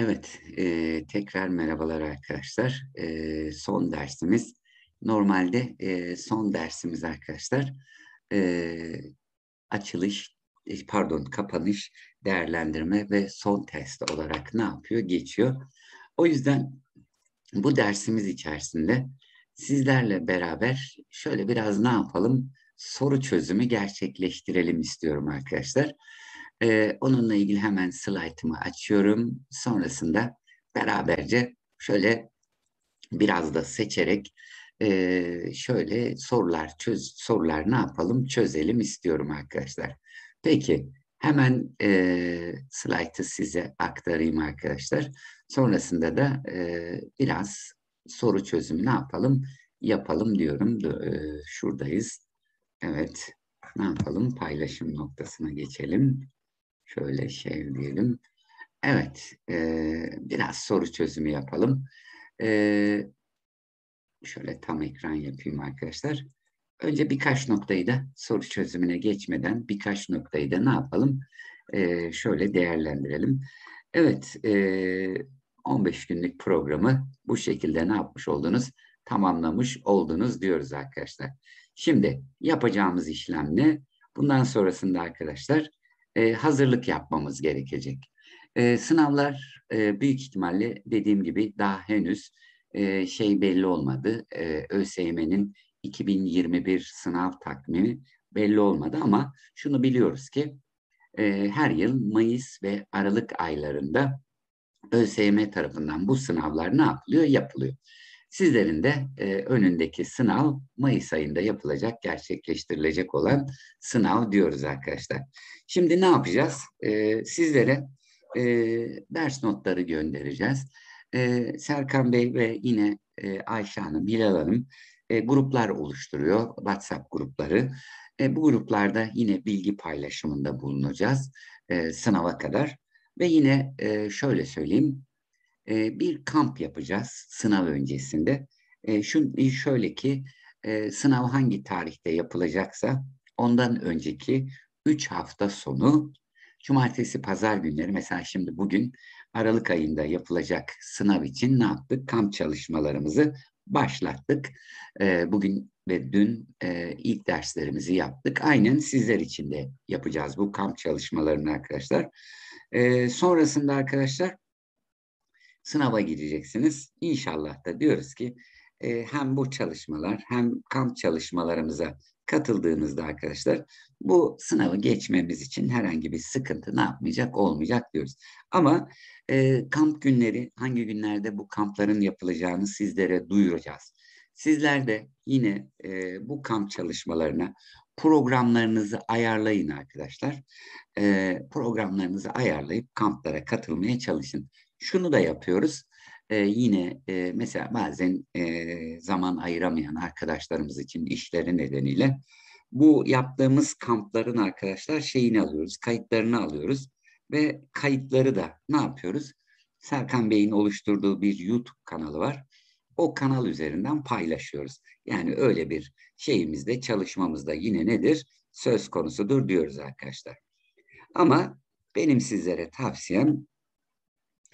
Evet, e, tekrar merhabalar arkadaşlar. E, son dersimiz, normalde e, son dersimiz arkadaşlar e, açılış, pardon kapanış, değerlendirme ve son test olarak ne yapıyor? Geçiyor. O yüzden bu dersimiz içerisinde sizlerle beraber şöyle biraz ne yapalım? Soru çözümü gerçekleştirelim istiyorum arkadaşlar. Arkadaşlar e, onunla ilgili hemen slaytımı açıyorum. Sonrasında beraberce şöyle biraz da seçerek e, şöyle sorular çöz sorular ne yapalım çözelim istiyorum arkadaşlar. Peki hemen e, slaytı size aktarayım arkadaşlar. Sonrasında da e, biraz soru çözüm ne yapalım yapalım diyorum. E, şuradayız. Evet ne yapalım paylaşım noktasına geçelim. Şöyle şey diyelim. Evet, e, biraz soru çözümü yapalım. E, şöyle tam ekran yapayım arkadaşlar. Önce birkaç noktayı da soru çözümüne geçmeden birkaç noktayı da ne yapalım? E, şöyle değerlendirelim. Evet, e, 15 günlük programı bu şekilde ne yapmış oldunuz? Tamamlamış oldunuz diyoruz arkadaşlar. Şimdi yapacağımız işlem ne? Bundan sonrasında arkadaşlar e, hazırlık yapmamız gerekecek. E, sınavlar e, büyük ihtimalle dediğim gibi daha henüz şey belli olmadı. ÖSYM'nin 2021 sınav takvimi belli olmadı ama şunu biliyoruz ki her yıl Mayıs ve Aralık aylarında ÖSYM tarafından bu sınavlar ne yapılıyor? Yapılıyor. Sizlerin de e, önündeki sınav Mayıs ayında yapılacak, gerçekleştirilecek olan sınav diyoruz arkadaşlar. Şimdi ne yapacağız? E, sizlere e, ders notları göndereceğiz. E, Serkan Bey ve yine e, Ayşe Hanım, Hilal Hanım e, gruplar oluşturuyor, WhatsApp grupları. E, bu gruplarda yine bilgi paylaşımında bulunacağız e, sınava kadar. Ve yine e, şöyle söyleyeyim, e, bir kamp yapacağız sınav öncesinde. E, şu, e, şöyle ki e, sınav hangi tarihte yapılacaksa ondan önceki 3 hafta sonu cumartesi pazar günleri mesela şimdi bugün Aralık ayında yapılacak sınav için ne yaptık? Kamp çalışmalarımızı başlattık. E, bugün ve dün e, ilk derslerimizi yaptık. Aynen sizler için de yapacağız bu kamp çalışmalarını arkadaşlar. E, sonrasında arkadaşlar sınava gireceksiniz. İnşallah da diyoruz ki e, hem bu çalışmalar hem kamp çalışmalarımıza katıldığınızda arkadaşlar bu sınavı geçmemiz için herhangi bir sıkıntı ne yapmayacak olmayacak diyoruz. Ama e, kamp günleri hangi günlerde bu kampların yapılacağını sizlere duyuracağız. Sizler de yine e, bu kamp çalışmalarına programlarınızı ayarlayın arkadaşlar. E, programlarınızı ayarlayıp kamplara katılmaya çalışın. Şunu da yapıyoruz. Ee, yine e, mesela bazen e, zaman ayıramayan arkadaşlarımız için işleri nedeniyle bu yaptığımız kampların arkadaşlar şeyini alıyoruz, kayıtlarını alıyoruz ve kayıtları da ne yapıyoruz? Serkan Bey'in oluşturduğu bir YouTube kanalı var. O kanal üzerinden paylaşıyoruz. Yani öyle bir şeyimizde, çalışmamızda yine nedir? Söz konusudur diyoruz arkadaşlar. Ama benim sizlere tavsiyem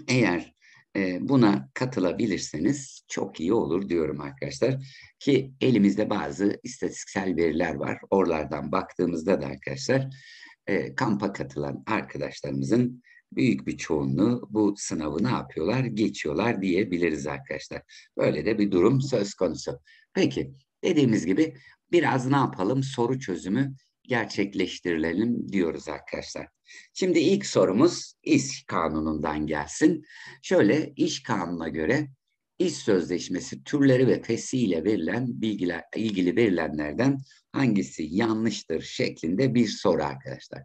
eğer e, buna katılabilirseniz çok iyi olur diyorum arkadaşlar. Ki elimizde bazı istatistiksel veriler var. Oralardan baktığımızda da arkadaşlar e, kampa katılan arkadaşlarımızın büyük bir çoğunluğu bu sınavı ne yapıyorlar? Geçiyorlar diyebiliriz arkadaşlar. Böyle de bir durum söz konusu. Peki dediğimiz gibi biraz ne yapalım? Soru çözümü gerçekleştirelim diyoruz arkadaşlar. Şimdi ilk sorumuz iş kanunundan gelsin. Şöyle iş kanununa göre iş sözleşmesi türleri ve fesiyle verilen bilgiler, ilgili verilenlerden hangisi yanlıştır şeklinde bir soru arkadaşlar.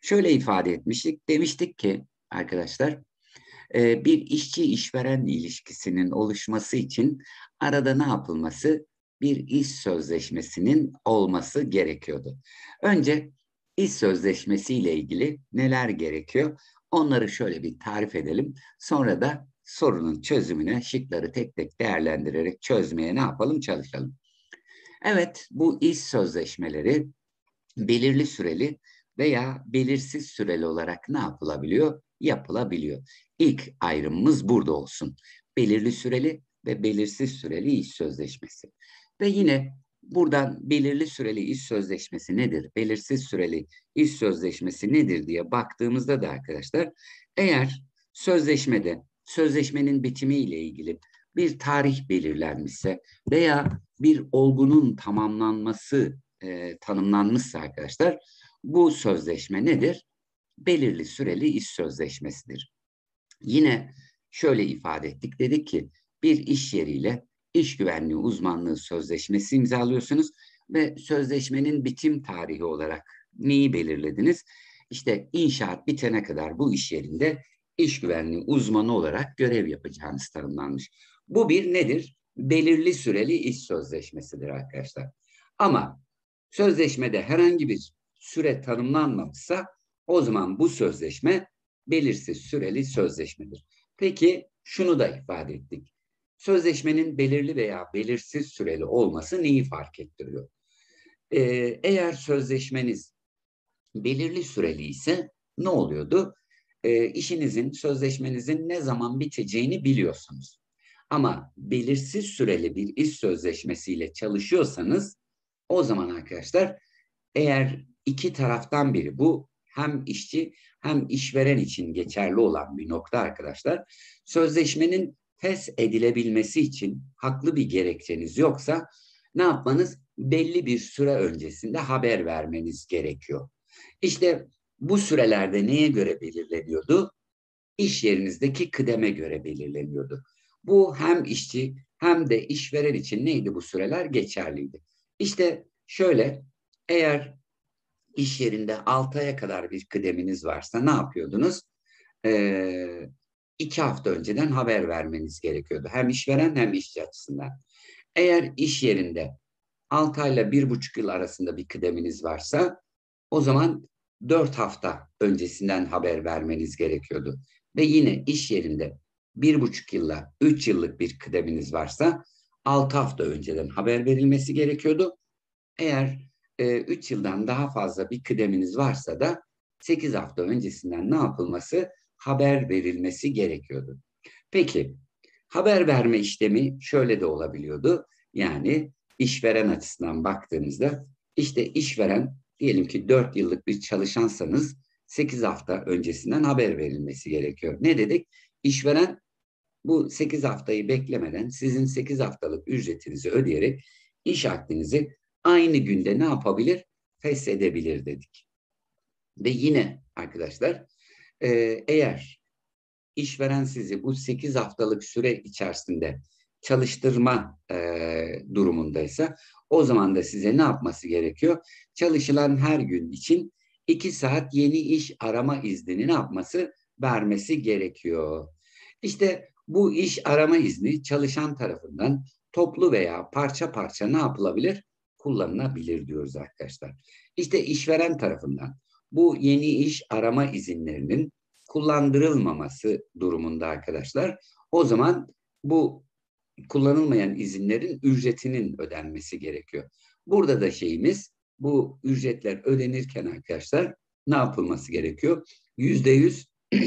Şöyle ifade etmiştik. Demiştik ki arkadaşlar e, bir işçi işveren ilişkisinin oluşması için arada ne yapılması? bir iş sözleşmesinin olması gerekiyordu. Önce iş sözleşmesi ile ilgili neler gerekiyor? Onları şöyle bir tarif edelim. Sonra da sorunun çözümüne şıkları tek tek değerlendirerek çözmeye ne yapalım çalışalım. Evet bu iş sözleşmeleri belirli süreli veya belirsiz süreli olarak ne yapılabiliyor? Yapılabiliyor. İlk ayrımımız burada olsun. Belirli süreli ve belirsiz süreli iş sözleşmesi. Ve yine buradan belirli süreli iş sözleşmesi nedir? Belirsiz süreli iş sözleşmesi nedir diye baktığımızda da arkadaşlar eğer sözleşmede sözleşmenin bitimiyle ilgili bir tarih belirlenmişse veya bir olgunun tamamlanması e, tanımlanmışsa arkadaşlar bu sözleşme nedir? Belirli süreli iş sözleşmesidir. Yine şöyle ifade ettik dedik ki bir iş yeriyle iş güvenliği uzmanlığı sözleşmesi imzalıyorsunuz ve sözleşmenin bitim tarihi olarak neyi belirlediniz? İşte inşaat bitene kadar bu iş yerinde iş güvenliği uzmanı olarak görev yapacağınız tanımlanmış. Bu bir nedir? Belirli süreli iş sözleşmesidir arkadaşlar. Ama sözleşmede herhangi bir süre tanımlanmamışsa o zaman bu sözleşme belirsiz süreli sözleşmedir. Peki şunu da ifade ettik. Sözleşmenin belirli veya belirsiz süreli olması neyi fark ettiriyor? Ee, eğer sözleşmeniz belirli süreli ise ne oluyordu? Ee, işinizin, sözleşmenizin ne zaman biteceğini biliyorsunuz. Ama belirsiz süreli bir iş sözleşmesiyle çalışıyorsanız o zaman arkadaşlar eğer iki taraftan biri bu hem işçi hem işveren için geçerli olan bir nokta arkadaşlar. Sözleşmenin fes edilebilmesi için haklı bir gerekçeniz yoksa ne yapmanız? Belli bir süre öncesinde haber vermeniz gerekiyor. İşte bu sürelerde neye göre belirleniyordu? İş yerinizdeki kıdeme göre belirleniyordu. Bu hem işçi hem de işveren için neydi bu süreler? Geçerliydi. İşte şöyle eğer iş yerinde 6 aya kadar bir kıdeminiz varsa ne yapıyordunuz? Ee, iki hafta önceden haber vermeniz gerekiyordu. Hem işveren hem işçi açısından. Eğer iş yerinde 6 ayla bir buçuk yıl arasında bir kıdeminiz varsa o zaman 4 hafta öncesinden haber vermeniz gerekiyordu. Ve yine iş yerinde bir buçuk yılla 3 yıllık bir kıdeminiz varsa 6 hafta önceden haber verilmesi gerekiyordu. Eğer 3 e, yıldan daha fazla bir kıdeminiz varsa da 8 hafta öncesinden ne yapılması? haber verilmesi gerekiyordu. Peki haber verme işlemi şöyle de olabiliyordu. Yani işveren açısından baktığımızda işte işveren diyelim ki 4 yıllık bir çalışansanız 8 hafta öncesinden haber verilmesi gerekiyor. Ne dedik? İşveren bu 8 haftayı beklemeden sizin 8 haftalık ücretinizi ödeyerek iş akdinizi aynı günde ne yapabilir? Feshedebilir dedik. Ve yine arkadaşlar ee, eğer işveren sizi bu 8 haftalık süre içerisinde çalıştırma e, durumundaysa o zaman da size ne yapması gerekiyor? Çalışılan her gün için 2 saat yeni iş arama iznini ne yapması? Vermesi gerekiyor. İşte bu iş arama izni çalışan tarafından toplu veya parça parça ne yapılabilir? Kullanılabilir diyoruz arkadaşlar. İşte işveren tarafından bu yeni iş arama izinlerinin kullandırılmaması durumunda arkadaşlar. O zaman bu kullanılmayan izinlerin ücretinin ödenmesi gerekiyor. Burada da şeyimiz bu ücretler ödenirken arkadaşlar ne yapılması gerekiyor? Yüzde yüz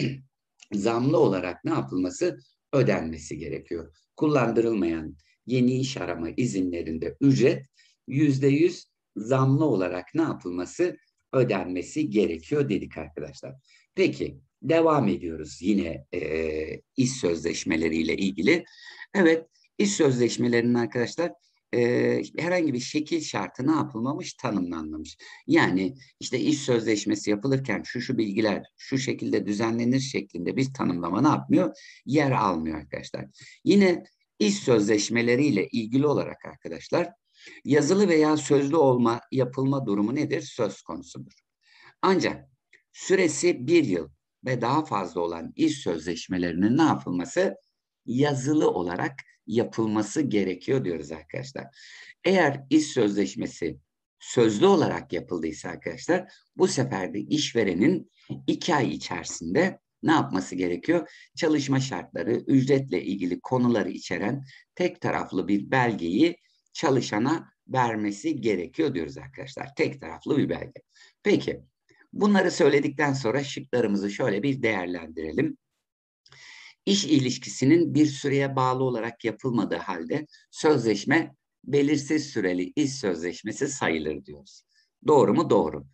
zamlı olarak ne yapılması ödenmesi gerekiyor. Kullandırılmayan yeni iş arama izinlerinde ücret yüzde yüz zamlı olarak ne yapılması ödenmesi gerekiyor dedik arkadaşlar. Peki devam ediyoruz yine e, iş sözleşmeleriyle ilgili. Evet iş sözleşmelerinin arkadaşlar e, herhangi bir şekil şartı ne yapılmamış tanımlanmamış. Yani işte iş sözleşmesi yapılırken şu şu bilgiler şu şekilde düzenlenir şeklinde bir tanımlama ne yapmıyor? Yer almıyor arkadaşlar. Yine iş sözleşmeleriyle ilgili olarak arkadaşlar yazılı veya sözlü olma yapılma durumu nedir? Söz konusudur. Ancak süresi bir yıl ve daha fazla olan iş sözleşmelerinin ne yapılması? Yazılı olarak yapılması gerekiyor diyoruz arkadaşlar. Eğer iş sözleşmesi sözlü olarak yapıldıysa arkadaşlar bu sefer de işverenin iki ay içerisinde ne yapması gerekiyor? Çalışma şartları, ücretle ilgili konuları içeren tek taraflı bir belgeyi çalışana vermesi gerekiyor diyoruz arkadaşlar. Tek taraflı bir belge. Peki bunları söyledikten sonra şıklarımızı şöyle bir değerlendirelim. İş ilişkisinin bir süreye bağlı olarak yapılmadığı halde sözleşme belirsiz süreli iş sözleşmesi sayılır diyoruz. Doğru mu? Doğru.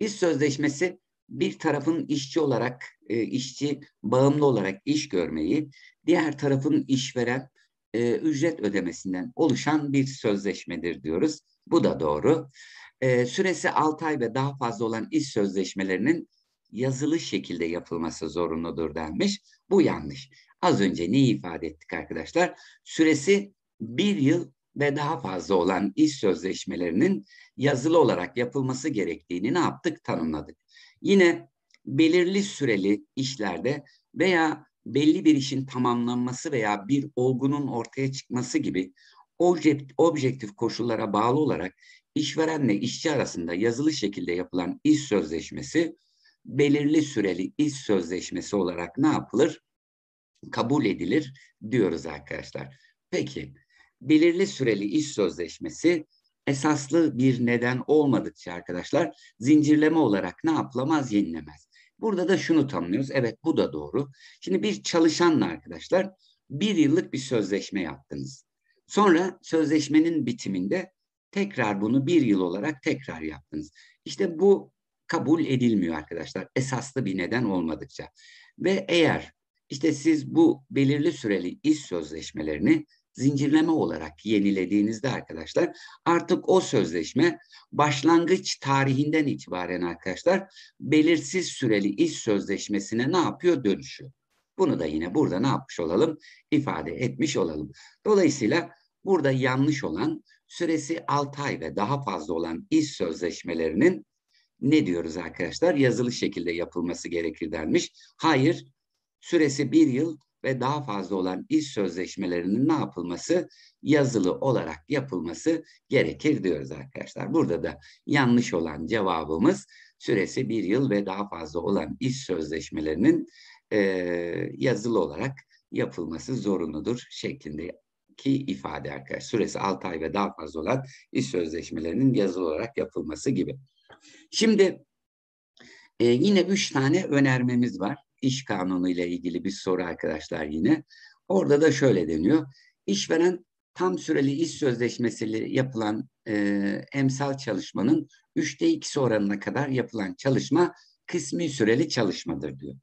İş sözleşmesi bir tarafın işçi olarak, e, işçi bağımlı olarak iş görmeyi, diğer tarafın işveren e, ücret ödemesinden oluşan bir sözleşmedir diyoruz. Bu da doğru. E, süresi 6 ay ve daha fazla olan iş sözleşmelerinin yazılı şekilde yapılması zorunludur denmiş. Bu yanlış. Az önce neyi ifade ettik arkadaşlar? Süresi bir yıl ve daha fazla olan iş sözleşmelerinin yazılı olarak yapılması gerektiğini ne yaptık? Tanımladık. Yine belirli süreli işlerde veya belli bir işin tamamlanması veya bir olgunun ortaya çıkması gibi objektif koşullara bağlı olarak işverenle işçi arasında yazılı şekilde yapılan iş sözleşmesi belirli süreli iş sözleşmesi olarak ne yapılır? Kabul edilir diyoruz arkadaşlar. Peki belirli süreli iş sözleşmesi esaslı bir neden olmadıkça arkadaşlar zincirleme olarak ne yapılamaz yenilemez. Burada da şunu tanımlıyoruz. Evet bu da doğru. Şimdi bir çalışanla arkadaşlar bir yıllık bir sözleşme yaptınız. Sonra sözleşmenin bitiminde tekrar bunu bir yıl olarak tekrar yaptınız. İşte bu kabul edilmiyor arkadaşlar. Esaslı bir neden olmadıkça. Ve eğer işte siz bu belirli süreli iş sözleşmelerini zincirleme olarak yenilediğinizde arkadaşlar artık o sözleşme başlangıç tarihinden itibaren arkadaşlar belirsiz süreli iş sözleşmesine ne yapıyor? dönüşü Bunu da yine burada ne yapmış olalım? ifade etmiş olalım. Dolayısıyla burada yanlış olan süresi 6 ay ve daha fazla olan iş sözleşmelerinin ne diyoruz arkadaşlar? Yazılı şekilde yapılması gerekir denmiş. Hayır, süresi bir yıl ve daha fazla olan iş sözleşmelerinin ne yapılması? Yazılı olarak yapılması gerekir diyoruz arkadaşlar. Burada da yanlış olan cevabımız süresi bir yıl ve daha fazla olan iş sözleşmelerinin e, yazılı olarak yapılması zorunludur şeklinde ki ifade arkadaşlar. Süresi 6 ay ve daha fazla olan iş sözleşmelerinin yazılı olarak yapılması gibi. Şimdi e, yine 3 tane önermemiz var iş kanunu ile ilgili bir soru arkadaşlar yine. Orada da şöyle deniyor. İşveren tam süreli iş sözleşmesiyle yapılan e, emsal çalışmanın üçte ikisi oranına kadar yapılan çalışma kısmi süreli çalışmadır diyor.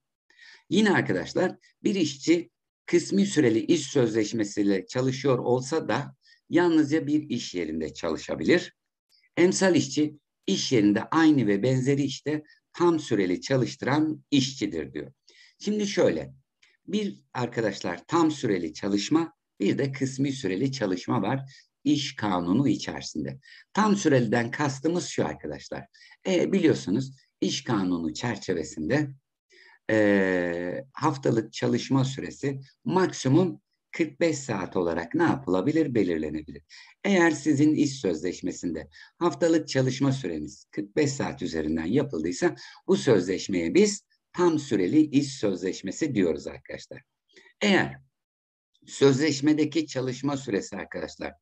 Yine arkadaşlar bir işçi kısmi süreli iş sözleşmesiyle çalışıyor olsa da yalnızca bir iş yerinde çalışabilir. Emsal işçi iş yerinde aynı ve benzeri işte tam süreli çalıştıran işçidir diyor. Şimdi şöyle, bir arkadaşlar tam süreli çalışma, bir de kısmi süreli çalışma var iş kanunu içerisinde. Tam süreliden kastımız şu arkadaşlar. E, biliyorsunuz iş kanunu çerçevesinde e, haftalık çalışma süresi maksimum 45 saat olarak ne yapılabilir belirlenebilir. Eğer sizin iş sözleşmesinde haftalık çalışma süreniz 45 saat üzerinden yapıldıysa bu sözleşmeye biz tam süreli iş sözleşmesi diyoruz arkadaşlar. Eğer sözleşmedeki çalışma süresi arkadaşlar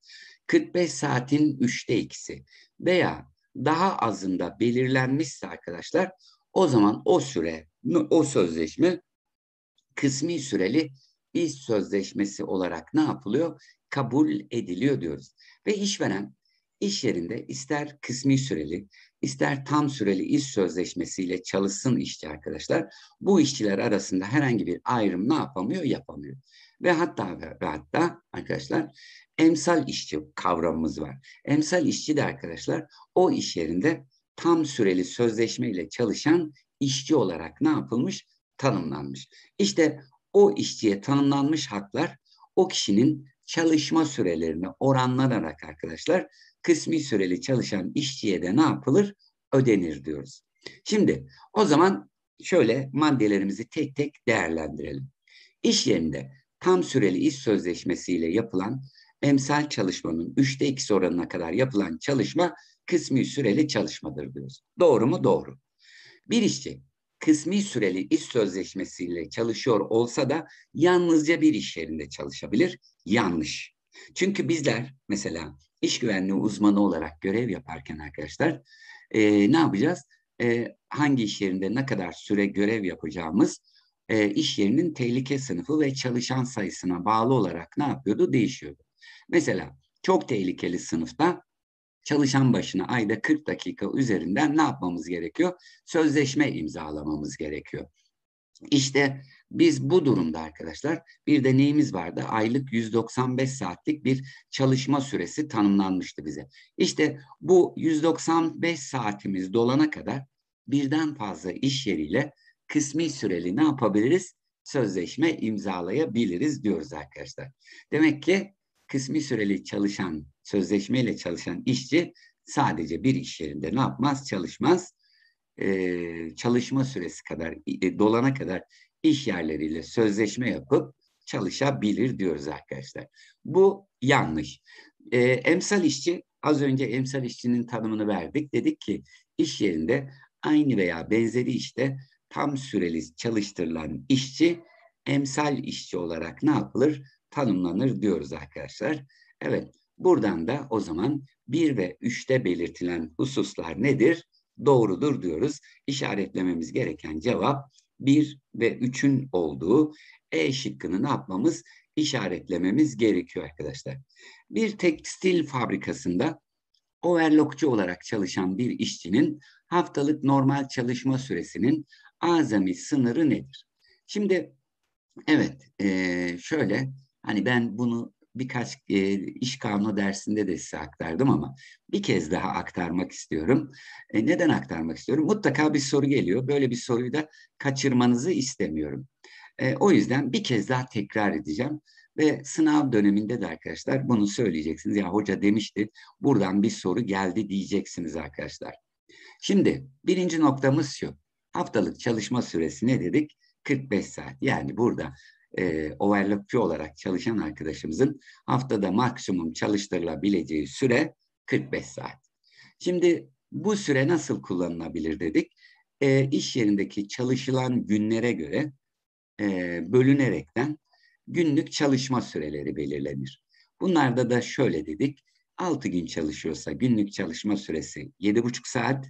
45 saatin üçte ikisi veya daha azında belirlenmişse arkadaşlar o zaman o süre o sözleşme kısmi süreli iş sözleşmesi olarak ne yapılıyor? Kabul ediliyor diyoruz. Ve işveren iş yerinde ister kısmi süreli, ister tam süreli iş sözleşmesiyle çalışsın işçi arkadaşlar. Bu işçiler arasında herhangi bir ayrım ne yapamıyor? Yapamıyor. Ve hatta ve, hatta arkadaşlar emsal işçi kavramımız var. Emsal işçi de arkadaşlar o iş yerinde tam süreli sözleşmeyle çalışan işçi olarak ne yapılmış? Tanımlanmış. İşte o işçiye tanımlanmış haklar o kişinin çalışma sürelerini oranlanarak arkadaşlar kısmi süreli çalışan işçiye de ne yapılır? Ödenir diyoruz. Şimdi o zaman şöyle maddelerimizi tek tek değerlendirelim. İş yerinde tam süreli iş sözleşmesiyle yapılan emsal çalışmanın üçte ikisi oranına kadar yapılan çalışma kısmi süreli çalışmadır diyoruz. Doğru mu? Doğru. Bir işçi kısmi süreli iş sözleşmesiyle çalışıyor olsa da yalnızca bir iş yerinde çalışabilir. Yanlış. Çünkü bizler mesela iş güvenliği uzmanı olarak görev yaparken arkadaşlar e, ne yapacağız? E, hangi iş yerinde ne kadar süre görev yapacağımız e, iş yerinin tehlike sınıfı ve çalışan sayısına bağlı olarak ne yapıyordu? Değişiyordu. Mesela çok tehlikeli sınıfta çalışan başına ayda 40 dakika üzerinden ne yapmamız gerekiyor? Sözleşme imzalamamız gerekiyor. İşte biz bu durumda arkadaşlar bir deneyimiz vardı? Aylık 195 saatlik bir çalışma süresi tanımlanmıştı bize. İşte bu 195 saatimiz dolana kadar birden fazla iş yeriyle kısmi süreli ne yapabiliriz? Sözleşme imzalayabiliriz diyoruz arkadaşlar. Demek ki kısmi süreli çalışan, sözleşmeyle çalışan işçi sadece bir iş yerinde ne yapmaz? Çalışmaz e, çalışma süresi kadar e, dolana kadar iş yerleriyle sözleşme yapıp çalışabilir diyoruz arkadaşlar. Bu yanlış. E, emsal işçi az önce emsal işçinin tanımını verdik. Dedik ki iş yerinde aynı veya benzeri işte tam süreli çalıştırılan işçi emsal işçi olarak ne yapılır? Tanımlanır diyoruz arkadaşlar. Evet buradan da o zaman bir ve üçte belirtilen hususlar nedir? doğrudur diyoruz. İşaretlememiz gereken cevap 1 ve 3'ün olduğu E şıkkını ne yapmamız? işaretlememiz gerekiyor arkadaşlar. Bir tekstil fabrikasında overlockçu olarak çalışan bir işçinin haftalık normal çalışma süresinin azami sınırı nedir? Şimdi evet şöyle hani ben bunu birkaç e, iş kanunu dersinde de size aktardım ama bir kez daha aktarmak istiyorum. E, neden aktarmak istiyorum? Mutlaka bir soru geliyor. Böyle bir soruyu da kaçırmanızı istemiyorum. E, o yüzden bir kez daha tekrar edeceğim. Ve sınav döneminde de arkadaşlar bunu söyleyeceksiniz. Ya hoca demişti buradan bir soru geldi diyeceksiniz arkadaşlar. Şimdi birinci noktamız şu. Haftalık çalışma süresi ne dedik? 45 saat. Yani burada e, overlockçı olarak çalışan arkadaşımızın haftada maksimum çalıştırılabileceği süre 45 saat. Şimdi bu süre nasıl kullanılabilir dedik. E, iş yerindeki çalışılan günlere göre e, bölünerekten günlük çalışma süreleri belirlenir. Bunlarda da şöyle dedik. 6 gün çalışıyorsa günlük çalışma süresi 7,5 saat,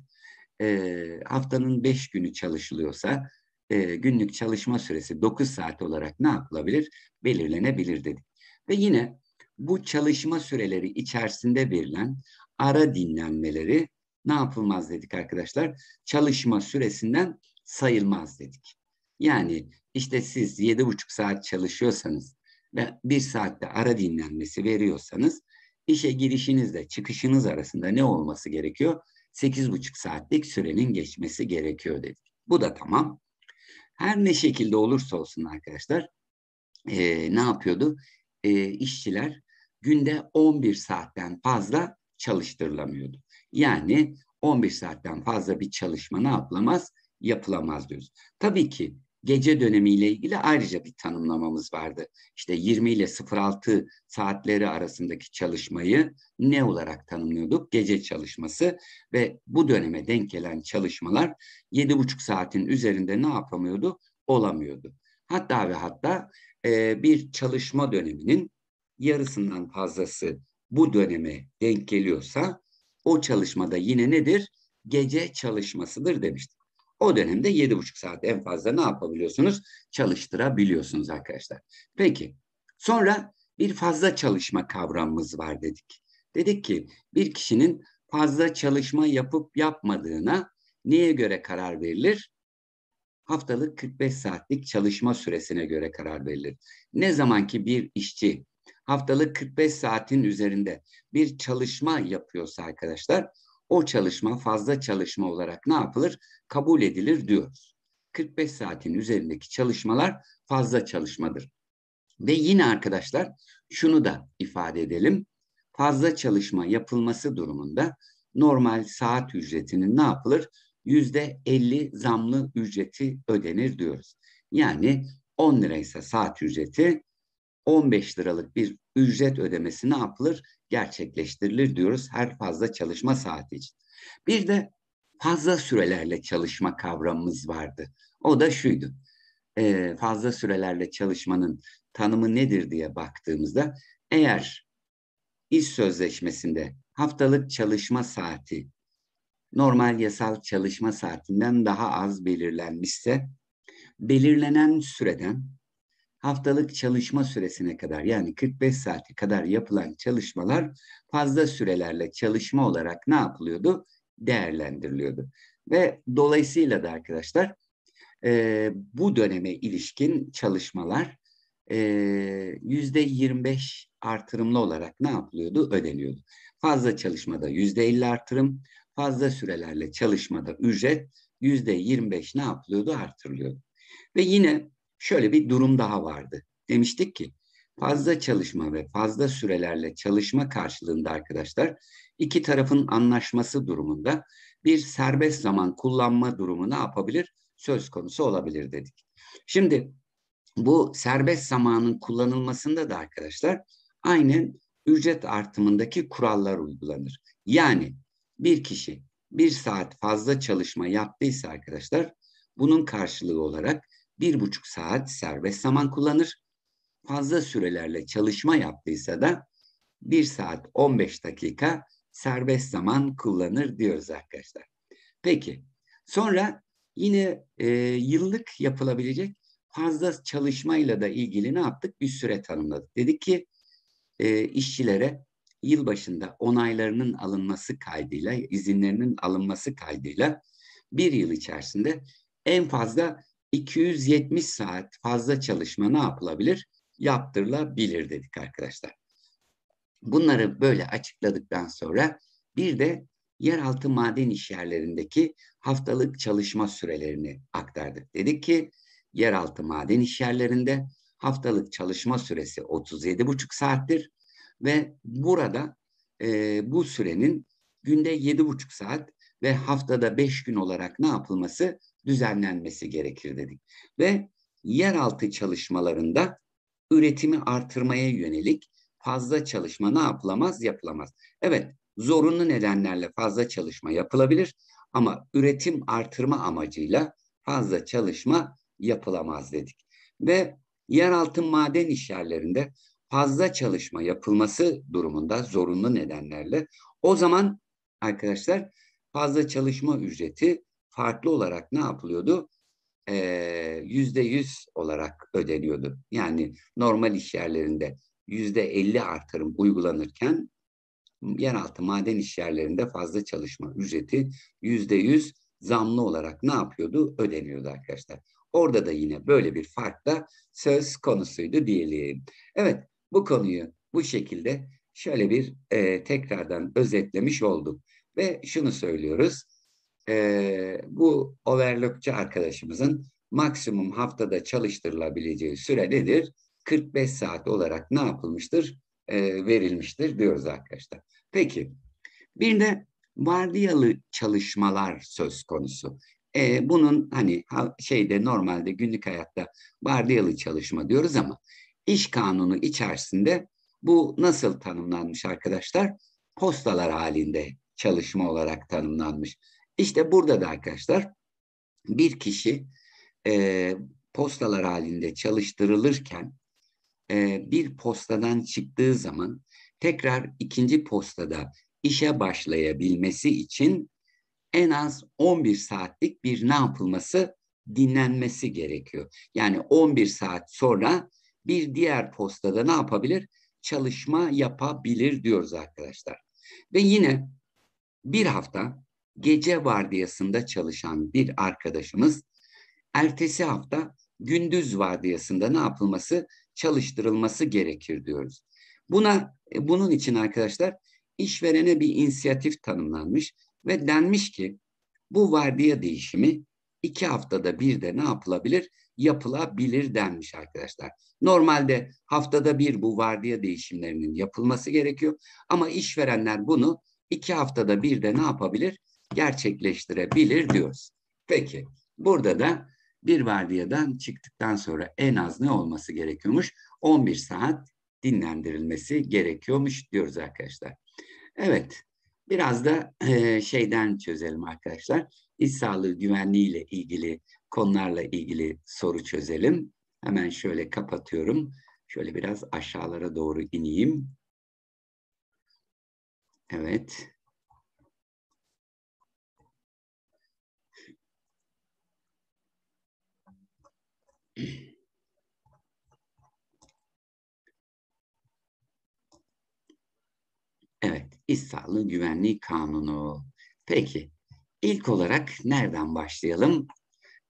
e, haftanın 5 günü çalışılıyorsa e, günlük çalışma süresi 9 saat olarak ne yapılabilir? Belirlenebilir dedi Ve yine bu çalışma süreleri içerisinde verilen ara dinlenmeleri ne yapılmaz dedik arkadaşlar? Çalışma süresinden sayılmaz dedik. Yani işte siz yedi buçuk saat çalışıyorsanız ve bir saatte ara dinlenmesi veriyorsanız işe girişinizle çıkışınız arasında ne olması gerekiyor? Sekiz buçuk saatlik sürenin geçmesi gerekiyor dedik. Bu da tamam. Her ne şekilde olursa olsun arkadaşlar e, ne yapıyordu? E, işçiler günde 11 saatten fazla çalıştırılamıyordu. Yani 11 saatten fazla bir çalışma ne yapılamaz? Yapılamaz diyoruz. Tabii ki gece dönemiyle ilgili ayrıca bir tanımlamamız vardı. İşte 20 ile 06 saatleri arasındaki çalışmayı ne olarak tanımlıyorduk? Gece çalışması ve bu döneme denk gelen çalışmalar 7,5 saatin üzerinde ne yapamıyordu? Olamıyordu. Hatta ve hatta e, bir çalışma döneminin yarısından fazlası bu döneme denk geliyorsa o çalışmada yine nedir? Gece çalışmasıdır demiştik. O dönemde yedi buçuk saat en fazla ne yapabiliyorsunuz? Çalıştırabiliyorsunuz arkadaşlar. Peki sonra bir fazla çalışma kavramımız var dedik. Dedik ki bir kişinin fazla çalışma yapıp yapmadığına neye göre karar verilir? Haftalık 45 saatlik çalışma süresine göre karar verilir. Ne zaman ki bir işçi haftalık 45 saatin üzerinde bir çalışma yapıyorsa arkadaşlar o çalışma fazla çalışma olarak ne yapılır? Kabul edilir diyoruz. 45 saatin üzerindeki çalışmalar fazla çalışmadır. Ve yine arkadaşlar şunu da ifade edelim. Fazla çalışma yapılması durumunda normal saat ücretinin ne yapılır? Yüzde 50 zamlı ücreti ödenir diyoruz. Yani 10 liraysa saat ücreti 15 liralık bir ücret ödemesi ne yapılır? gerçekleştirilir diyoruz her fazla çalışma saati için. Bir de fazla sürelerle çalışma kavramımız vardı. O da şuydu. E, fazla sürelerle çalışmanın tanımı nedir diye baktığımızda eğer iş sözleşmesinde haftalık çalışma saati normal yasal çalışma saatinden daha az belirlenmişse belirlenen süreden haftalık çalışma süresine kadar yani 45 saati kadar yapılan çalışmalar fazla sürelerle çalışma olarak ne yapılıyordu? Değerlendiriliyordu. Ve dolayısıyla da arkadaşlar e, bu döneme ilişkin çalışmalar e, yüzde 25 artırımlı olarak ne yapılıyordu? Ödeniyordu. Fazla çalışmada yüzde 50 artırım, fazla sürelerle çalışmada ücret yüzde 25 ne yapılıyordu? Artırılıyordu. Ve yine şöyle bir durum daha vardı. Demiştik ki fazla çalışma ve fazla sürelerle çalışma karşılığında arkadaşlar iki tarafın anlaşması durumunda bir serbest zaman kullanma durumu ne yapabilir? Söz konusu olabilir dedik. Şimdi bu serbest zamanın kullanılmasında da arkadaşlar aynen ücret artımındaki kurallar uygulanır. Yani bir kişi bir saat fazla çalışma yaptıysa arkadaşlar bunun karşılığı olarak bir buçuk saat serbest zaman kullanır. Fazla sürelerle çalışma yaptıysa da bir saat 15 dakika serbest zaman kullanır diyoruz arkadaşlar. Peki sonra yine e, yıllık yapılabilecek fazla çalışmayla da ilgili ne yaptık? Bir süre tanımladık. Dedik ki e, işçilere yıl başında onaylarının alınması kaydıyla, izinlerinin alınması kaydıyla bir yıl içerisinde en fazla 270 saat fazla çalışma ne yapılabilir? Yaptırılabilir dedik arkadaşlar. Bunları böyle açıkladıktan sonra bir de yeraltı maden işyerlerindeki haftalık çalışma sürelerini aktardık. Dedik ki yeraltı maden işyerlerinde haftalık çalışma süresi 37,5 saattir ve burada e, bu sürenin günde 7,5 saat ve haftada 5 gün olarak ne yapılması düzenlenmesi gerekir dedik. Ve yeraltı çalışmalarında üretimi artırmaya yönelik fazla çalışma ne yapılamaz yapılamaz. Evet zorunlu nedenlerle fazla çalışma yapılabilir ama üretim artırma amacıyla fazla çalışma yapılamaz dedik. Ve yeraltı maden işyerlerinde fazla çalışma yapılması durumunda zorunlu nedenlerle o zaman arkadaşlar fazla çalışma ücreti farklı olarak ne yapılıyordu? Ee, yüzde yüz olarak ödeniyordu. Yani normal iş yerlerinde yüzde elli artırım uygulanırken yeraltı maden iş yerlerinde fazla çalışma ücreti yüzde yüz zamlı olarak ne yapıyordu? Ödeniyordu arkadaşlar. Orada da yine böyle bir fark da söz konusuydu diyelim. Evet bu konuyu bu şekilde şöyle bir e, tekrardan özetlemiş olduk. Ve şunu söylüyoruz e, bu overlockçı arkadaşımızın maksimum haftada çalıştırılabileceği süre nedir? 45 saat olarak ne yapılmıştır? E, verilmiştir diyoruz arkadaşlar. Peki bir de vardiyalı çalışmalar söz konusu. E, bunun hani şeyde normalde günlük hayatta vardiyalı çalışma diyoruz ama iş kanunu içerisinde bu nasıl tanımlanmış arkadaşlar? Postalar halinde çalışma olarak tanımlanmış. İşte burada da arkadaşlar bir kişi e, postalar halinde çalıştırılırken e, bir postadan çıktığı zaman tekrar ikinci postada işe başlayabilmesi için en az 11 saatlik bir ne yapılması dinlenmesi gerekiyor. Yani 11 saat sonra bir diğer postada ne yapabilir? Çalışma yapabilir diyoruz arkadaşlar. Ve yine bir hafta gece vardiyasında çalışan bir arkadaşımız ertesi hafta gündüz vardiyasında ne yapılması çalıştırılması gerekir diyoruz. Buna e, bunun için arkadaşlar işverene bir inisiyatif tanımlanmış ve denmiş ki bu vardiya değişimi iki haftada bir de ne yapılabilir? Yapılabilir denmiş arkadaşlar. Normalde haftada bir bu vardiya değişimlerinin yapılması gerekiyor. Ama işverenler bunu iki haftada bir de ne yapabilir? gerçekleştirebilir diyoruz. Peki burada da bir vardiyadan çıktıktan sonra en az ne olması gerekiyormuş? 11 saat dinlendirilmesi gerekiyormuş diyoruz arkadaşlar. Evet biraz da e, şeyden çözelim arkadaşlar. İş sağlığı güvenliği ile ilgili konularla ilgili soru çözelim. Hemen şöyle kapatıyorum. Şöyle biraz aşağılara doğru ineyim. Evet. Evet, iş sağlığı güvenliği kanunu. Peki, ilk olarak nereden başlayalım?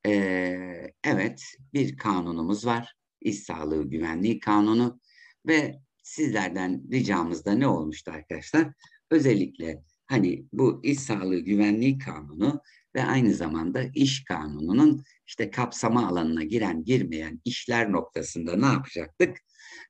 Ee, evet, bir kanunumuz var. İş sağlığı güvenliği kanunu ve sizlerden ricamızda ne olmuştu arkadaşlar? Özellikle hani bu iş sağlığı güvenliği kanunu ve aynı zamanda iş kanununun işte kapsama alanına giren girmeyen işler noktasında ne yapacaktık?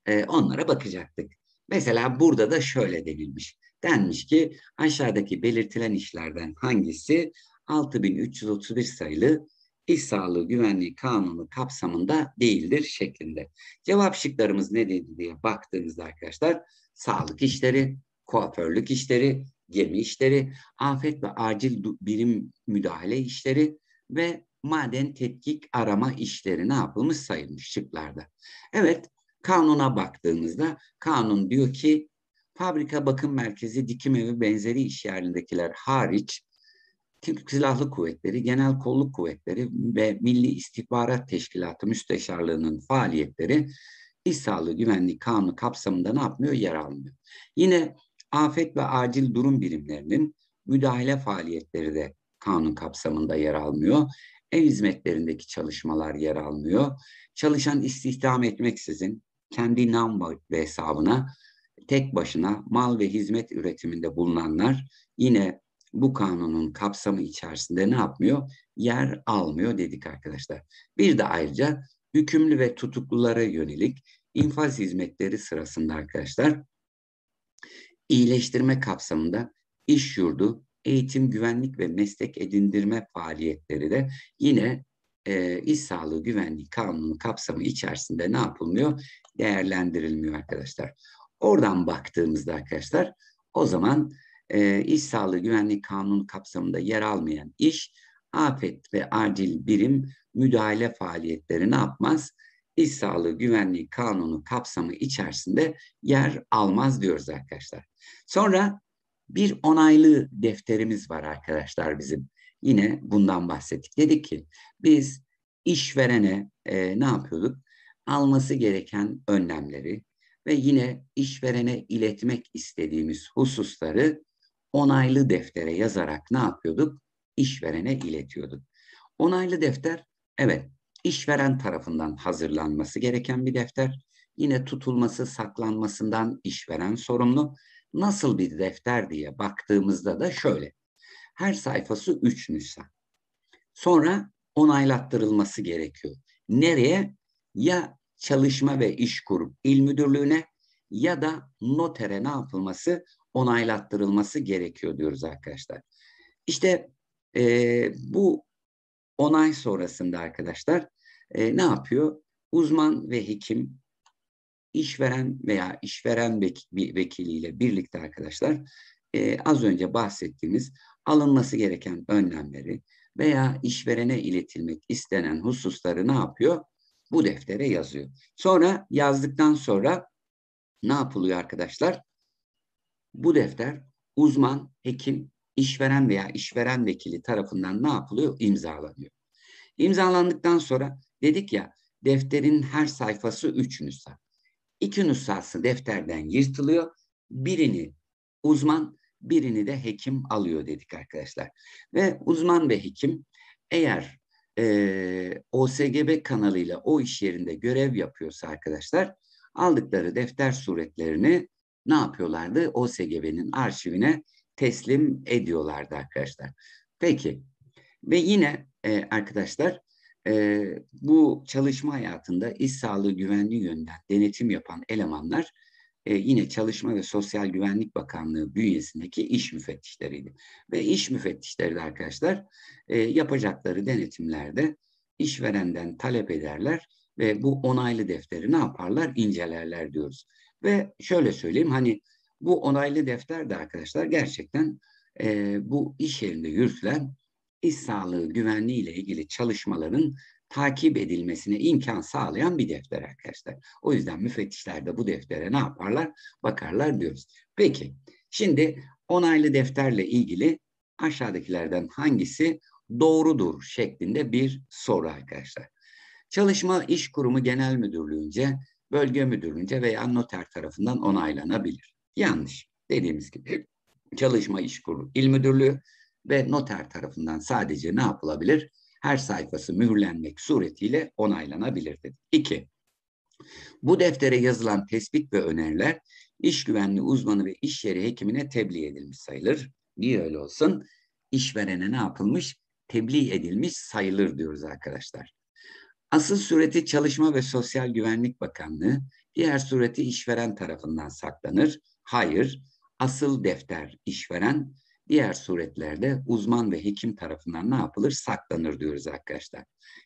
E, onlara bakacaktık. Mesela burada da şöyle denilmiş. Denmiş ki aşağıdaki belirtilen işlerden hangisi 6331 sayılı İş Sağlığı Güvenliği Kanunu kapsamında değildir şeklinde. Cevap şıklarımız ne dedi diye baktığımızda arkadaşlar sağlık işleri, kuaförlük işleri, gemi işleri, afet ve acil birim müdahale işleri ve maden tetkik arama işleri ne yapılmış sayılmış şıklarda. Evet kanuna baktığımızda kanun diyor ki fabrika bakım merkezi dikim evi benzeri iş yerlindekiler hariç silahlı kuvvetleri, genel kolluk kuvvetleri ve Milli İstihbarat Teşkilatı Müsteşarlığı'nın faaliyetleri iş sağlığı güvenliği kanunu kapsamında ne yapmıyor? Yer almıyor. Yine afet ve acil durum birimlerinin müdahale faaliyetleri de kanun kapsamında yer almıyor ev hizmetlerindeki çalışmalar yer almıyor. Çalışan istihdam etmeksizin kendi nam ve hesabına tek başına mal ve hizmet üretiminde bulunanlar yine bu kanunun kapsamı içerisinde ne yapmıyor? Yer almıyor dedik arkadaşlar. Bir de ayrıca hükümlü ve tutuklulara yönelik infaz hizmetleri sırasında arkadaşlar iyileştirme kapsamında iş yurdu, eğitim, güvenlik ve meslek edindirme faaliyetleri de yine e, iş sağlığı güvenliği kanunu kapsamı içerisinde ne yapılmıyor? Değerlendirilmiyor arkadaşlar. Oradan baktığımızda arkadaşlar o zaman e, iş sağlığı güvenlik kanunu kapsamında yer almayan iş, afet ve acil birim müdahale faaliyetleri ne yapmaz? İş sağlığı güvenliği kanunu kapsamı içerisinde yer almaz diyoruz arkadaşlar. Sonra bir onaylı defterimiz var arkadaşlar bizim. Yine bundan bahsettik. Dedik ki biz işverene e, ne yapıyorduk? Alması gereken önlemleri ve yine işverene iletmek istediğimiz hususları onaylı deftere yazarak ne yapıyorduk? İşverene iletiyorduk. Onaylı defter evet işveren tarafından hazırlanması gereken bir defter. Yine tutulması, saklanmasından işveren sorumlu. Nasıl bir defter diye baktığımızda da şöyle. Her sayfası 3 nüsha. Sonra onaylattırılması gerekiyor. Nereye? Ya Çalışma ve iş Kurum il Müdürlüğü'ne ya da notere ne yapılması? Onaylattırılması gerekiyor diyoruz arkadaşlar. İşte e, bu onay sonrasında arkadaşlar e, ne yapıyor? Uzman ve hekim işveren veya işveren vekiliyle birlikte arkadaşlar e, az önce bahsettiğimiz alınması gereken önlemleri veya işverene iletilmek istenen hususları ne yapıyor? Bu deftere yazıyor. Sonra yazdıktan sonra ne yapılıyor arkadaşlar? Bu defter uzman, hekim, işveren veya işveren vekili tarafından ne yapılıyor? İmzalanıyor. İmzalandıktan sonra dedik ya defterin her sayfası üç nüsa. İki nüshası defterden yırtılıyor. Birini uzman, birini de hekim alıyor dedik arkadaşlar. Ve uzman ve hekim eğer e, OSGB kanalıyla o iş yerinde görev yapıyorsa arkadaşlar aldıkları defter suretlerini ne yapıyorlardı? OSGB'nin arşivine teslim ediyorlardı arkadaşlar. Peki ve yine e, arkadaşlar e, bu çalışma hayatında iş sağlığı güvenliği yönünden denetim yapan elemanlar e, yine Çalışma ve Sosyal Güvenlik Bakanlığı bünyesindeki iş müfettişleriydi. Ve iş müfettişleri de arkadaşlar e, yapacakları denetimlerde işverenden talep ederler ve bu onaylı defteri ne yaparlar? incelerler diyoruz. Ve şöyle söyleyeyim hani bu onaylı defter de arkadaşlar gerçekten e, bu iş yerinde yürütülen iş sağlığı güvenliği ile ilgili çalışmaların takip edilmesine imkan sağlayan bir defter arkadaşlar. O yüzden müfettişler de bu deftere ne yaparlar? Bakarlar diyoruz. Peki şimdi onaylı defterle ilgili aşağıdakilerden hangisi doğrudur şeklinde bir soru arkadaşlar. Çalışma İş Kurumu Genel Müdürlüğü'nce, bölge müdürlüğünce veya noter tarafından onaylanabilir. Yanlış. Dediğimiz gibi çalışma İş kurumu İl müdürlüğü ve noter tarafından sadece ne yapılabilir? Her sayfası mühürlenmek suretiyle onaylanabilir dedi. İki, bu deftere yazılan tespit ve öneriler iş güvenliği uzmanı ve iş yeri hekimine tebliğ edilmiş sayılır. Niye öyle olsun? işverene ne yapılmış? Tebliğ edilmiş sayılır diyoruz arkadaşlar. Asıl sureti Çalışma ve Sosyal Güvenlik Bakanlığı, diğer sureti işveren tarafından saklanır. Hayır, asıl defter işveren Diğer suretlerde uzman ve hekim tarafından ne yapılır? Saklanır diyoruz arkadaşlar.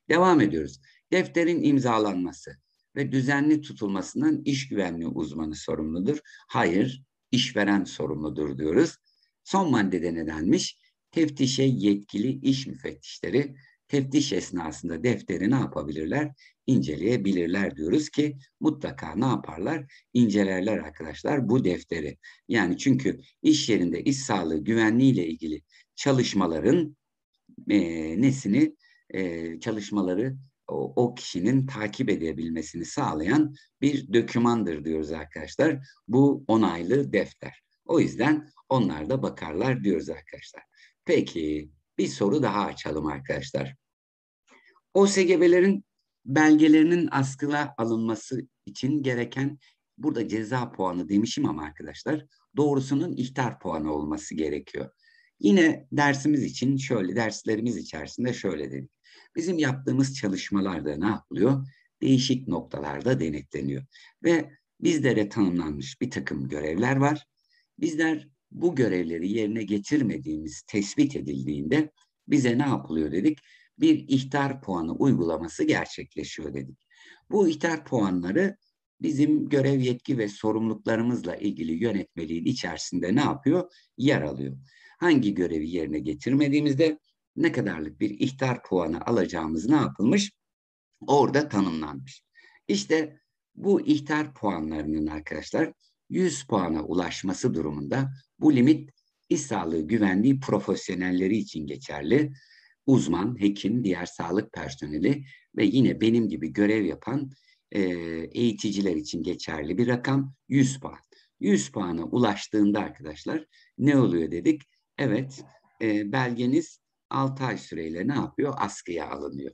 Devam ediyoruz. Defterin imzalanması ve düzenli tutulmasından iş güvenliği uzmanı sorumludur. Hayır, işveren sorumludur diyoruz. Son maddede nedenmiş? denmiş? Teftişe yetkili iş müfettişleri teftiş esnasında defteri ne yapabilirler? İnceleyebilirler diyoruz ki mutlaka ne yaparlar? İncelerler arkadaşlar bu defteri. Yani çünkü iş yerinde iş sağlığı güvenliği ile ilgili çalışmaların e, nesini e, çalışmaları o, o kişinin takip edebilmesini sağlayan bir dökümandır diyoruz arkadaşlar. Bu onaylı defter. O yüzden onlar da bakarlar diyoruz arkadaşlar. Peki bir soru daha açalım arkadaşlar. OSGB'lerin belgelerinin askıla alınması için gereken burada ceza puanı demişim ama arkadaşlar doğrusunun ihtar puanı olması gerekiyor. Yine dersimiz için şöyle derslerimiz içerisinde şöyle dedik. Bizim yaptığımız çalışmalarda ne yapılıyor? Değişik noktalarda denetleniyor. Ve bizlere tanımlanmış bir takım görevler var. Bizler bu görevleri yerine getirmediğimiz tespit edildiğinde bize ne yapılıyor dedik? bir ihtar puanı uygulaması gerçekleşiyor dedik. Bu ihtar puanları bizim görev yetki ve sorumluluklarımızla ilgili yönetmeliğin içerisinde ne yapıyor? Yer alıyor. Hangi görevi yerine getirmediğimizde ne kadarlık bir ihtar puanı alacağımız ne yapılmış? Orada tanımlanmış. İşte bu ihtar puanlarının arkadaşlar 100 puana ulaşması durumunda bu limit iş sağlığı güvenliği profesyonelleri için geçerli uzman, hekim, diğer sağlık personeli ve yine benim gibi görev yapan e, eğiticiler için geçerli bir rakam 100 puan. 100 puana ulaştığında arkadaşlar ne oluyor dedik? Evet, e, belgeniz 6 ay süreyle ne yapıyor? Askıya alınıyor.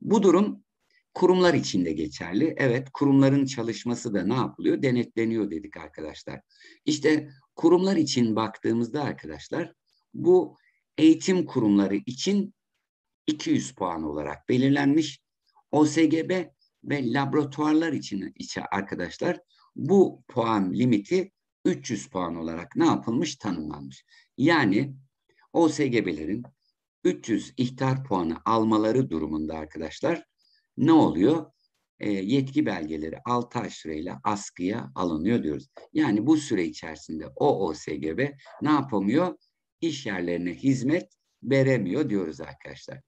Bu durum kurumlar için de geçerli. Evet, kurumların çalışması da ne yapılıyor? Denetleniyor dedik arkadaşlar. İşte kurumlar için baktığımızda arkadaşlar bu eğitim kurumları için 200 puan olarak belirlenmiş. OSGB ve laboratuvarlar için içe arkadaşlar bu puan limiti 300 puan olarak ne yapılmış tanımlanmış. Yani OSGB'lerin 300 ihtar puanı almaları durumunda arkadaşlar ne oluyor? E, yetki belgeleri 6 ay süreyle askıya alınıyor diyoruz. Yani bu süre içerisinde o OSGB ne yapamıyor? iş yerlerine hizmet veremiyor diyoruz arkadaşlar.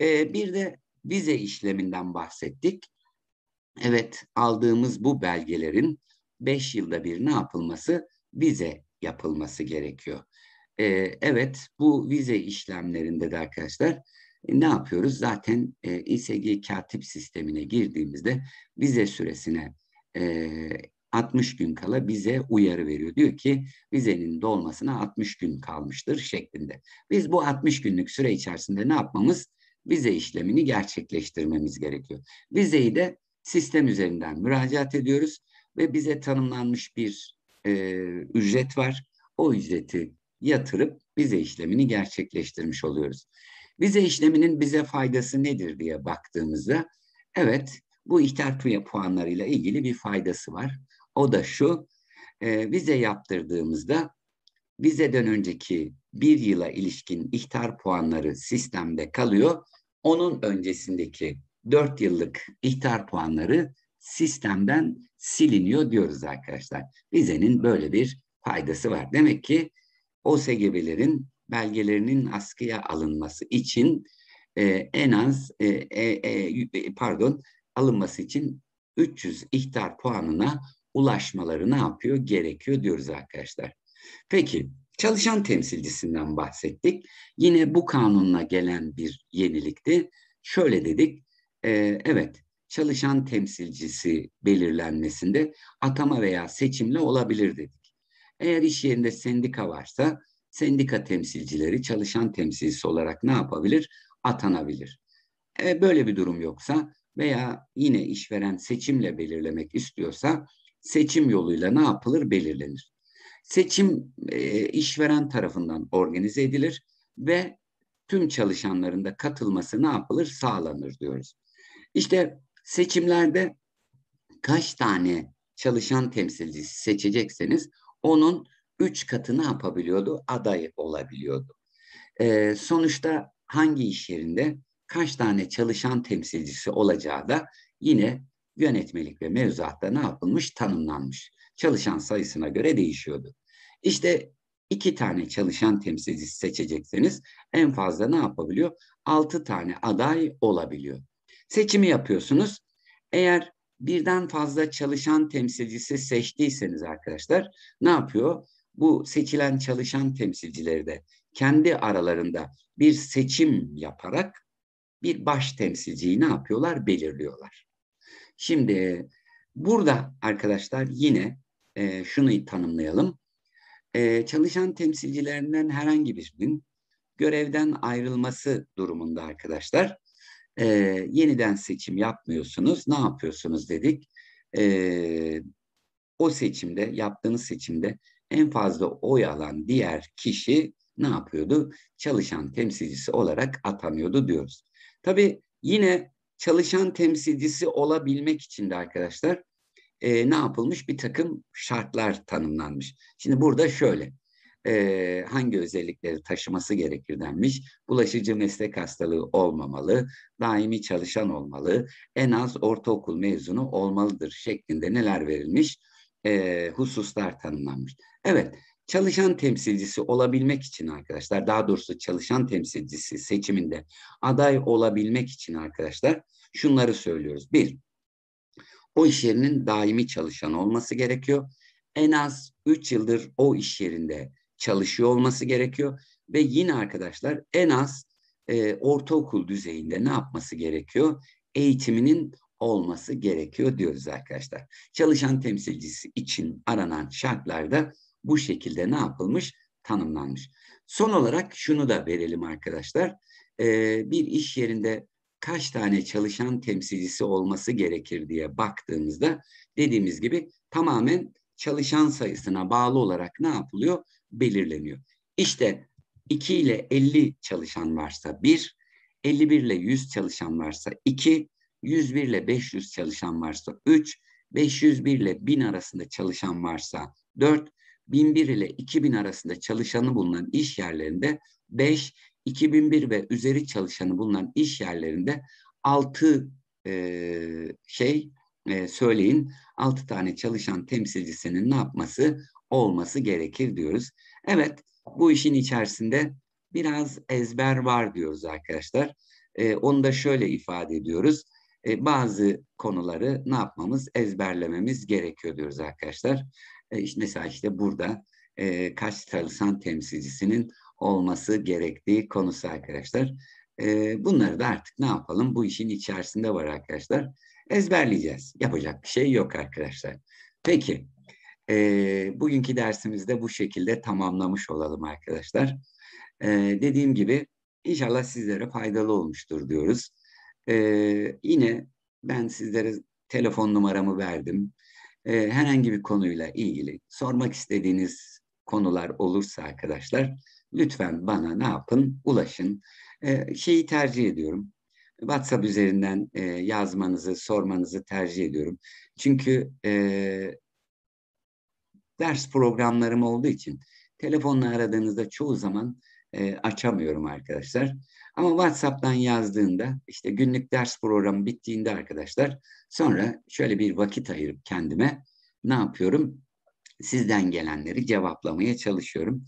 Ee, bir de vize işleminden bahsettik. Evet aldığımız bu belgelerin 5 yılda bir ne yapılması? Vize yapılması gerekiyor. Ee, evet bu vize işlemlerinde de arkadaşlar e, ne yapıyoruz? Zaten e, İSG katip sistemine girdiğimizde vize süresine e, 60 gün kala bize uyarı veriyor. Diyor ki vizenin dolmasına 60 gün kalmıştır şeklinde. Biz bu 60 günlük süre içerisinde ne yapmamız? Vize işlemini gerçekleştirmemiz gerekiyor. Vizeyi de sistem üzerinden müracaat ediyoruz ve bize tanımlanmış bir e, ücret var. O ücreti yatırıp vize işlemini gerçekleştirmiş oluyoruz. Vize işleminin bize faydası nedir diye baktığımızda evet bu ihtar puanlarıyla ilgili bir faydası var. O da şu, e, vize yaptırdığımızda vizeden önceki bir yıla ilişkin ihtar puanları sistemde kalıyor. Onun öncesindeki dört yıllık ihtar puanları sistemden siliniyor diyoruz arkadaşlar. Vizenin böyle bir faydası var. Demek ki OSGB'lerin belgelerinin askıya alınması için e, en az e, e, e pardon alınması için 300 ihtar puanına ulaşmaları ne yapıyor? Gerekiyor diyoruz arkadaşlar. Peki çalışan temsilcisinden bahsettik. Yine bu kanunla gelen bir yenilikti. Şöyle dedik, e, evet çalışan temsilcisi belirlenmesinde atama veya seçimle olabilir dedik. Eğer iş yerinde sendika varsa sendika temsilcileri çalışan temsilcisi olarak ne yapabilir? Atanabilir. E, böyle bir durum yoksa veya yine işveren seçimle belirlemek istiyorsa seçim yoluyla ne yapılır belirlenir. Seçim e, işveren tarafından organize edilir ve tüm çalışanların da katılması ne yapılır sağlanır diyoruz. İşte seçimlerde kaç tane çalışan temsilcisi seçecekseniz onun üç katı ne yapabiliyordu? Aday olabiliyordu. Ee, sonuçta hangi iş yerinde kaç tane çalışan temsilcisi olacağı da yine yönetmelik ve mevzuatta ne yapılmış? Tanımlanmış. Çalışan sayısına göre değişiyordu. İşte iki tane çalışan temsilcisi seçecekseniz en fazla ne yapabiliyor? Altı tane aday olabiliyor. Seçimi yapıyorsunuz. Eğer birden fazla çalışan temsilcisi seçtiyseniz arkadaşlar ne yapıyor? Bu seçilen çalışan temsilcileri de kendi aralarında bir seçim yaparak bir baş temsilciyi ne yapıyorlar? Belirliyorlar. Şimdi burada arkadaşlar yine e, şunu tanımlayalım. E, çalışan temsilcilerinden herhangi birinin görevden ayrılması durumunda arkadaşlar e, yeniden seçim yapmıyorsunuz. Ne yapıyorsunuz dedik. E, o seçimde yaptığınız seçimde en fazla oy alan diğer kişi ne yapıyordu? Çalışan temsilcisi olarak atanıyordu diyoruz. Tabii yine çalışan temsilcisi olabilmek için de arkadaşlar e, ne yapılmış? Bir takım şartlar tanımlanmış. Şimdi burada şöyle e, hangi özellikleri taşıması gerekir denmiş. Bulaşıcı meslek hastalığı olmamalı, daimi çalışan olmalı, en az ortaokul mezunu olmalıdır şeklinde neler verilmiş e, hususlar tanımlanmış. Evet, Çalışan temsilcisi olabilmek için arkadaşlar, daha doğrusu çalışan temsilcisi seçiminde aday olabilmek için arkadaşlar şunları söylüyoruz. Bir, o iş yerinin daimi çalışan olması gerekiyor. En az 3 yıldır o iş yerinde çalışıyor olması gerekiyor. Ve yine arkadaşlar en az e, ortaokul düzeyinde ne yapması gerekiyor? Eğitiminin olması gerekiyor diyoruz arkadaşlar. Çalışan temsilcisi için aranan şartlarda bu şekilde ne yapılmış? Tanımlanmış. Son olarak şunu da verelim arkadaşlar. Ee, bir iş yerinde kaç tane çalışan temsilcisi olması gerekir diye baktığımızda dediğimiz gibi tamamen çalışan sayısına bağlı olarak ne yapılıyor? Belirleniyor. İşte 2 ile 50 çalışan varsa 1, 51 ile 100 çalışan varsa 2, 101 ile 500 çalışan varsa 3, 501 ile 1000 arasında çalışan varsa 4, 1001 ile 2000 arasında çalışanı bulunan iş yerlerinde 5, 2001 ve üzeri çalışanı bulunan iş yerlerinde 6 e, şey e, söyleyin 6 tane çalışan temsilcisinin ne yapması olması gerekir diyoruz. Evet bu işin içerisinde biraz ezber var diyoruz arkadaşlar. E, onu da şöyle ifade ediyoruz. E, bazı konuları ne yapmamız ezberlememiz gerekiyor diyoruz arkadaşlar. E, işte mesela işte burada e, kaç çalışan temsilcisinin olması gerektiği konusu arkadaşlar. E, bunları da artık ne yapalım? Bu işin içerisinde var arkadaşlar. Ezberleyeceğiz. Yapacak bir şey yok arkadaşlar. Peki, e, bugünkü dersimizde bu şekilde tamamlamış olalım arkadaşlar. E, dediğim gibi inşallah sizlere faydalı olmuştur diyoruz. E, yine ben sizlere telefon numaramı verdim e, herhangi bir konuyla ilgili sormak istediğiniz konular olursa arkadaşlar lütfen bana ne yapın ulaşın. E, şeyi tercih ediyorum. WhatsApp üzerinden e, yazmanızı, sormanızı tercih ediyorum. Çünkü e, ders programlarım olduğu için telefonla aradığınızda çoğu zaman e, açamıyorum arkadaşlar. Ama WhatsApp'tan yazdığında işte günlük ders programı bittiğinde arkadaşlar sonra şöyle bir vakit ayırıp kendime ne yapıyorum? Sizden gelenleri cevaplamaya çalışıyorum.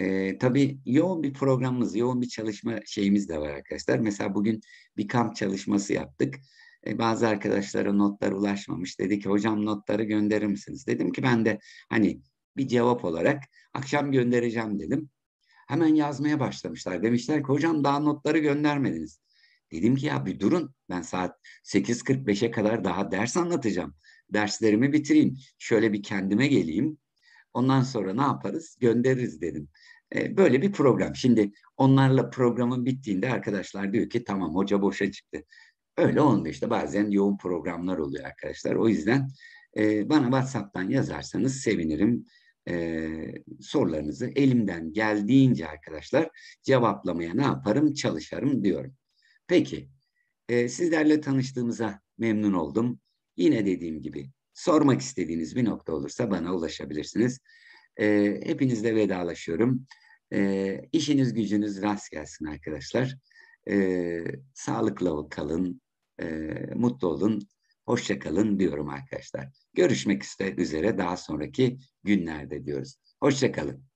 Ee, tabii yoğun bir programımız, yoğun bir çalışma şeyimiz de var arkadaşlar. Mesela bugün bir kamp çalışması yaptık. Ee, bazı arkadaşlara notlar ulaşmamış. Dedi ki hocam notları gönderir misiniz? Dedim ki ben de hani bir cevap olarak akşam göndereceğim dedim hemen yazmaya başlamışlar. Demişler ki hocam daha notları göndermediniz. Dedim ki ya bir durun ben saat 8.45'e kadar daha ders anlatacağım. Derslerimi bitireyim. Şöyle bir kendime geleyim. Ondan sonra ne yaparız? Göndeririz dedim. E, böyle bir program. Şimdi onlarla programın bittiğinde arkadaşlar diyor ki tamam hoca boşa çıktı. Öyle olmuyor işte bazen yoğun programlar oluyor arkadaşlar. O yüzden e, bana WhatsApp'tan yazarsanız sevinirim e, sorularınızı elimden geldiğince arkadaşlar cevaplamaya ne yaparım çalışarım diyorum. Peki e, sizlerle tanıştığımıza memnun oldum. Yine dediğim gibi sormak istediğiniz bir nokta olursa bana ulaşabilirsiniz. E, hepinizle vedalaşıyorum. E, İşiniz gücünüz rast gelsin arkadaşlar. E, sağlıkla kalın, e, mutlu olun hoşçakalın diyorum arkadaşlar. Görüşmek üzere daha sonraki günlerde diyoruz. Hoşçakalın.